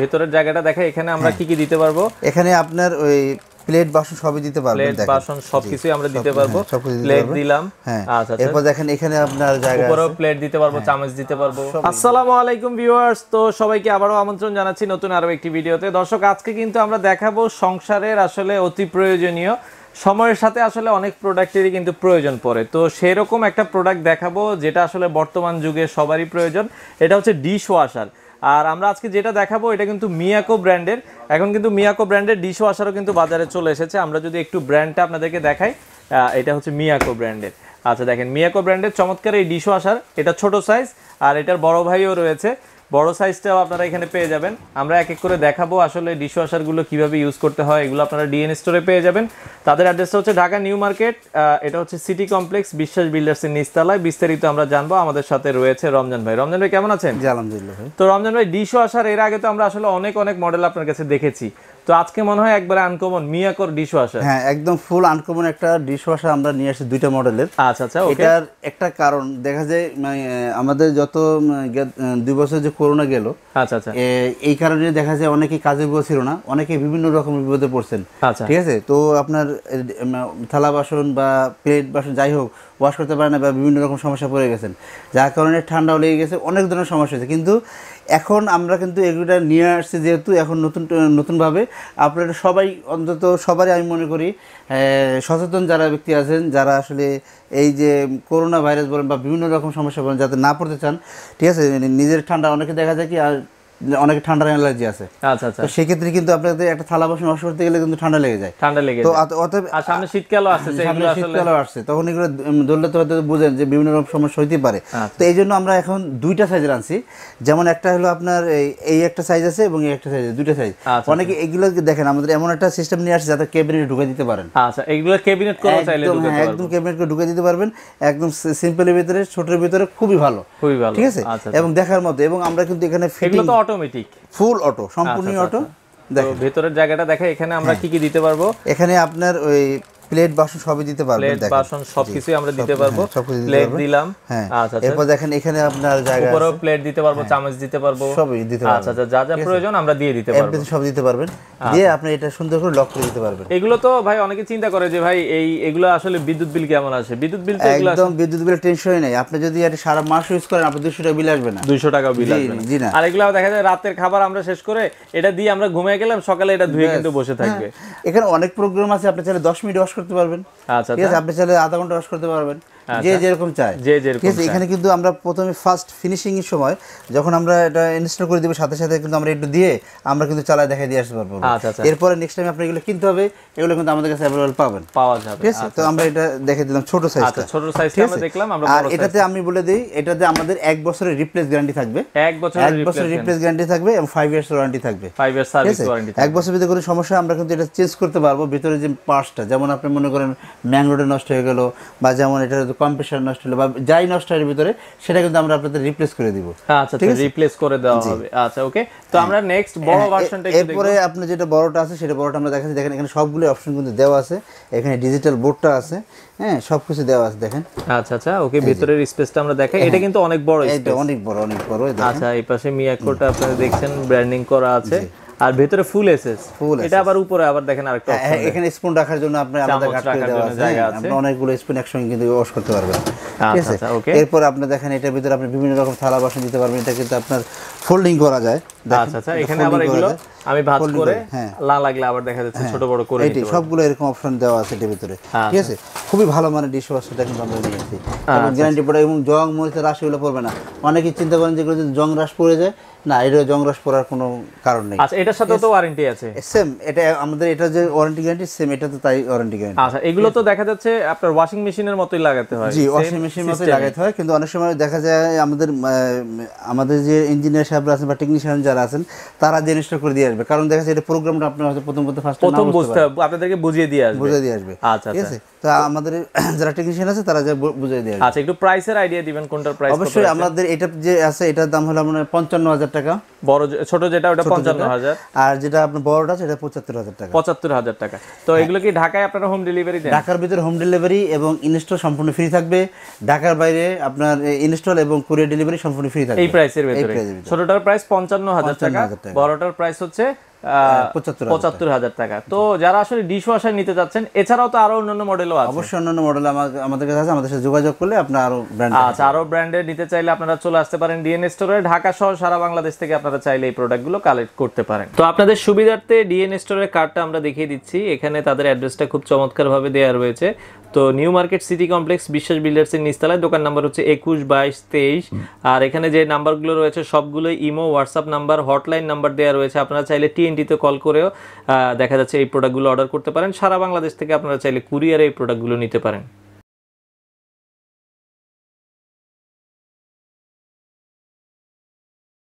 ভেতরের জায়গাটা দেখে এখানে আমরা হ্যাঁ। কি কি দিতে পারবো এখানে আপনার ওই প্লেট বাসন সবই দিতে পারবো প্লেট বাসন সবকিছু আমরা দিতে হ্যাঁ, পারবো প্লেট দিলাম হ্যাঁ, আচ্ছা, আচ্ছা এরপর দেখেন এখানে আপনার জায়গা উপরে প্লেট দিতে পারবো চামচ দিতে পারবো আসসালামু আলাইকুম ভিউয়ার্স তো সবাইকে আবারো আমন্ত্রণ জানাচ্ছি নতুন আরো একটি ভিডিওতে দর্শক আজকে কিন্তু আমরা দেখাবো সংসারের আসলে অতি প্রয়োজনীয় সময়ের সাথে আসলে অনেক প্রোডাক্টেরই কিন্তু প্রয়োজন পড়ে তো সেরকম একটা প্রোডাক্ট দেখাবো যেটা আসলে বর্তমান যুগে সবারই প্রয়োজন এটা হচ্ছে ডিশ ওয়াশার আর আমরা আজকে যেটা দেখাবো এটা কিন্তু মিয়াকো ব্র্যান্ডের এখন কিন্তু মিয়াকো ব্র্যান্ডের ডিশ ওয়াশারও কিন্তু বাজারে চলে এসেছে আমরা যদি একটু ব্র্যান্ডটা আপনাদেরকে দেখাই এটা হচ্ছে মিয়াকো ব্র্যান্ডের আচ্ছা দেখেন মিয়াকো ব্র্যান্ডের চমৎকার এই ডিশ ওয়াশার এটা ছোট সাইজ আর এটার বড় ভাইও রয়েছে বড় সাইজটাও আপনারা এখানে পেয়ে যাবেন আমরা এক এক করে দেখাবো আসলে ওয়াশারগুলো কীভাবে ইউজ করতে হয় এগুলো আপনারা ডিএন স্টোরে পেয়ে যাবেন তাদের অ্যাড্রেসটা হচ্ছে ঢাকা নিউ মার্কেট এটা হচ্ছে সিটি কমপ্লেক্স বিশ্বাস বিল্ডার্সের নিস্তালায় বিস্তারিত আমরা জানবো আমাদের সাথে রয়েছে রমজান ভাই রমজান ভাই কেমন আছেন আলহামদুলিল্লাহ তো রমজান ভাই ওয়াশার এর আগে তো আমরা আসলে অনেক অনেক মডেল আপনার কাছে দেখেছি তো আজকে মনে হয় একবারে আনকমন মিয়াকর ডিশওয়াশার হ্যাঁ একদম ফুল আনকমন একটা ডিশওয়াশার আমরা নিয়ে আসি দুইটা মডেলের আচ্ছা আচ্ছা এটার একটা কারণ দেখা যায় মানে, আমাদের যত দুই বছর যে করোনা গেল আচ্ছা আচ্ছা এই কারণে দেখা যায় অনেকে কাজে বসছিল না অনেকে বিভিন্ন রকম বিপদে পড়ছেন আচ্ছা ঠিক আছে তো আপনার থালা বাসন বা প্লেট বাসন যাই হোক ওয়াশ করতে পারে না বা বিভিন্ন রকম সমস্যা পড়ে গেছেন যার কারণে ঠান্ডাও লেগে গেছে অনেক ধরনের সমস্যা হয়েছে কিন্তু এখন আমরা কিন্তু এগুলোটা নিয়ে আসছি যেহেতু এখন নতুন নতুনভাবে আপনারা সবাই অন্তত সবারই আমি মনে করি সচেতন যারা ব্যক্তি আছেন যারা আসলে এই যে করোনা ভাইরাস বলেন বা বিভিন্ন রকম সমস্যা বলেন যাতে না পড়তে চান ঠিক আছে নিজের ঠান্ডা অনেকে দেখা যায় কি আর অনেক ঠান্ডার অ্যালার্জি আছে আচ্ছা আচ্ছা তো সেক্ষেত্রে কিন্তু আপনাদের একটা থালা বাসন ওয়াশ করতে গেলে কিন্তু ঠান্ডা লেগে যায় ঠান্ডা লেগে তো অতএব সামনে শীতকালও আসছে হ্যাঁ, সামনে শীতকালও আসছে তখন এগুলো ধরলে তো হয়তো বুঝেন যে বিভিন্ন রকম সমস্যা হইতে পারে আচ্ছা। তো এই জন্য আমরা এখন দুইটা সাইজ আনছি যেমন একটা হলো আপনার এই একটা সাইজ আছে এবং এই একটা সাইজ দুইটা সাইজ আচ্ছা, আচ্ছা। অনেকে এগুলো দেখেন আমাদের এমন একটা সিস্টেম নিয়ে আসছে যাতে ক্যাবিনেট ঢুকে দিতে পারেন আচ্ছা এগুলো ক্যাবিনেট করা চাইলে হ্যাঁ, একদম ক্যাবিনেট করে ঢুকে দিতে পারবেন একদম সিম্পলের ভিতরে ছোটের ভিতরে খুবই ভালো খুবই ভালো ঠিক আছে এবং দেখার মতো এবং আমরা কিন্তু এখানে ফিটিং তো অটো অটোমেটিক ফুল অটো সম্পূর্ণ অটো দেখো ভেতরের জায়গাটা দেখে এখানে আমরা হ্যাঁ। কি কি দিতে পারবো এখানে আপনার ওই প্লেট বাসন সবই দিতে পারবেন প্লেট বাসন সবকিছুই আমরা দিতে পারবো হ্যাঁ, প্লেট দিলাম হ্যাঁ, আচ্ছা, আচ্ছা এরপর দেখেন এখানে আপনার জায়গা উপরে প্লেট দিতে পারবো হ্যাঁ, চামচ দিতে পারবো সবই দিতে পারবো আচ্ছা, আচ্ছা যা যা প্রয়োজন আমরা দিয়ে দিতে পারবো এমনি সব দিতে পারবেন আচ্ছা। দিয়ে আপনি এটা সুন্দর করে লক করে দিতে পারবেন এগুলো তো ভাই অনেকে চিন্তা করে যে ভাই এই এগুলো আসলে বিদ্যুৎ বিল কেমন আসে বিদ্যুৎ বিল তো এগুলো একদম বিদ্যুৎ বিল টেনশনই নাই আপনি যদি এটা সারা মাস ইউজ করেন আপনার 200 টাকা বিল আসবে না 200 টাকা বিল আসবে না জি না আর এগুলো দেখা যায় রাতের খাবার আমরা শেষ করে এটা দিয়ে আমরা ঘুমিয়ে গেলাম সকালে এটা ধুয়ে কিন্তু বসে থাকবে এখানে অনেক প্রোগ্রাম আছে আপনি চাইলে 10 মিনিট ওয়াশ করতে পারবেন আচ্ছা ঠিক আছে আচ্ছা। আপনি চাইলে আধা ঘন্টা ওয়াশ করতে পারবেন আচ্ছা। যে যেরকম চায় যে যেরকম এখানে কিন্তু আমরা প্রথমে ফার্স্ট ফিনিশিং এর সময় যখন আমরা এটা ইনস্টল করে দিব সাথে সাথে কিন্তু আমরা একটু দিয়ে আমরা কিন্তু চালায় দেখাই দিয়ে আসতে পারবো আচ্ছা, আচ্ছা। এরপরে নেক্সট টাইম আপনি এগুলো কিনতে হবে এগুলো কিন্তু আমাদের কাছে अवेलेबल পাবেন পাওয়া যাবে ঠিক আছে তো আমরা এটা দেখে দিলাম ছোট সাইজটা আচ্ছা ছোট সাইজটা আমরা দেখলাম আমরা আর এটাতে আমি বলে দেই এটাতে আমাদের এক বছরের রিপ্লেস গ্যারান্টি থাকবে এক বছরের এক বছরের রিপ্লেস গ্যারান্টি থাকবে এবং 5 ইয়ার্স ওয়ারেন্টি থাকবে 5 ইয়ার্স সার্ভিস ওয়ারেন্টি এক বছর ভিতরে কোনো সমস্যা আমরা কিন্তু এটা চেঞ্জ করতে পারবো ভিতরে যে পার্টসটা যেমন আপনি মনে করেন ম্যাংরোডে নষ্ট হয়ে গেল বা যেমন এটা কিন্তু কম্প্রেসার নষ্ট হলো বা যাই নষ্ট এর ভিতরে সেটা কিন্তু আমরা আপনাদের রিপ্লেস করে দিব আচ্ছা ঠিক আছে রিপ্লেস করে দেওয়া হবে আচ্ছা ওকে তো আমরা নেক্সট হ্যাঁ। বড় ভার্সনটা হ্যাঁ, দেখব এরপরে আপনি যেটা বড়টা আছে সেটা বড়টা আমরা দেখাচ্ছি দেখেন এখানে সবগুলো অপশন কিন্তু দেওয়া আছে এখানে ডিজিটাল বোর্ডটা আছে হ্যাঁ সবকিছু দেওয়া আছে দেখেন আচ্ছা আচ্ছা ওকে ভিতরের স্পেসটা আমরা দেখাই হ্যাঁ, এটা কিন্তু অনেক বড় স্পেস এটা অনেক বড় অনেক বড় আচ্ছা এই পাশে মিয়াকোটা আপনারা দেখছেন ব্র্যান্ডিং করা আছে আর ভেতরে ফুল এসএস ফুল এটা আবার উপরে আবার দেখেন আরেকটা অপশন হ্যাঁ, হ্যাঁ, এখানে স্পুন রাখার জন্য আপনি আলাদা কাট করে দেওয়া আছে আপনি অনেকগুলো স্পুন একসঙ্গে কিন্তু ওয়াশ করতে পারবেন আচ্ছা, ঠিক আচ্ছা, আছে এরপর আপনি দেখেন এটার ভিতরে আপনি বিভিন্ন রকম থালা বাসন দিতে পারবেন এটা কিন্তু আপনার ফোল্ডিং করা যায় আচ্ছা আচ্ছা এখানে আবার এগুলো আমি ভাঁজ করে হ্যাঁ। লা লাগলে আবার দেখা যাচ্ছে হ্যাঁ। ছোট বড় করে নিতে সবগুলো এরকম অপশন দেওয়া আছে এর ভিতরে হ্যাঁ। ঠিক আছে খুবই ভালো মানে ডিশ ওয়াশটা কিন্তু আমরা নিয়েছি আচ্ছা, এবং গ্যারান্টি আচ্ছা। পড়ে এবং জং মরিচে রাশগুলো পড়বে না অনেকে চিন্তা করেন যে যদি জং রাশ পড়ে যায় না এটা জং রাশ পড়ার কোনো কারণ নেই আচ্ছা এটার সাথে তো ওয়ারেন্টি আছে সেম এটা আমাদের এটা যে ওয়ারেন্টি গ্যারান্টি সেম এটা তো তাই ওয়ারেন্টি গ্যারান্টি আচ্ছা এগুলো তো দেখা যাচ্ছে আপনার ওয়াশিং মেশিনের মতোই লাগাতে হয় জি ওয়াশিং মেশিনের মতোই লাগাতে হয় কিন্তু অনেক সময় দেখা যায় আমাদের আমাদের যে ইঞ্জিনিয়ার সাহেব আছেন বা টেকনিশিয়ান যারা আছেন তারা জিনিসটা করে দিয়ে আসবে কারণ দেখা যাচ্ছে এটা প্রোগ্রামটা আপনার প্রথম প্রথম ফার্স্ট প্রথম বুঝতে হবে আপনাদেরকে বুঝিয়ে দিয়ে আসবে বুঝিয়ে দিয়ে আসবে আচ্ছা, আচ্ছা। ঠিক আছে তা আমাদের যারা টেকনিশিয়ান আছে তারা যা বুঝিয়ে দেয় আচ্ছা একটু প্রাইসের আইডিয়া দিবেন কোনটার প্রাইস অবশ্যই আমাদের এটা যে আছে এটার দাম হলো মানে পঞ্চান্ন হাজার টাকা বড় ছোট যেটা ওটা পঞ্চান্ন হাজার আর যেটা আপনার বড়টা পঁচাত্তর হাজার টাকা পঁচাত্তর হাজার টাকা তো হ্যাঁ। এগুলো কি ঢাকায় আপনার হোম ডেলিভারি ঢাকার ভিতরে হোম ডেলিভারি এবং ইনস্টল সম্পূর্ণ ফ্রি থাকবে ঢাকার বাইরে আপনার ইনস্টল এবং কুরিয়ার ডেলিভারি সম্পূর্ণ ফ্রি থাকবে এই প্রাইসের ভিতরে ছোটটার প্রাইস পঞ্চান্ন হাজার টাকা বড়টার প্রাইস হচ্ছে পঁচাত্তর হাজার টাকা তো যারা আসলে ডিশ ওয়াশার নিতে চাচ্ছেন এছাড়াও তো আরো অন্যান্য মডেলও আছে অবশ্যই অন্যান্য মডেল আমাদের কাছে আমাদের সাথে যোগাযোগ করলে আপনার আরো ব্র্যান্ড আচ্ছা আরো ব্র্যান্ডে নিতে চাইলে আপনারা চলে আসতে পারেন ডিএনএ স্টোরে ঢাকা সহ সারা বাংলাদেশ থেকে আপনারা চাইলে এই প্রোডাক্টগুলো কালেক্ট করতে পারেন তো আপনাদের সুবিধার্থে ডিএনএ স্টোরের কার্ডটা আমরা দেখিয়ে দিচ্ছি এখানে তাদের অ্যাড্রেসটা খুব চমৎকারভাবে দেওয়া রয়েছে তো নিউ মার্কেট সিটি কমপ্লেক্স বিশ্বাস এর নিচতলায় দোকান নাম্বার হচ্ছে একুশ বাইশ তেইশ আর এখানে যে নাম্বারগুলো রয়েছে সবগুলো imo WhatsApp number hotline number দেওয়া রয়েছে আপনারা চাইলে টিএন ইন্ডিতে কল করেও দেখা যাচ্ছে এই প্রোডাক্টগুলো অর্ডার করতে পারেন সারা বাংলাদেশ থেকে আপনারা চাইলে কুরিয়ারে এই প্রোডাক্টগুলো নিতে পারেন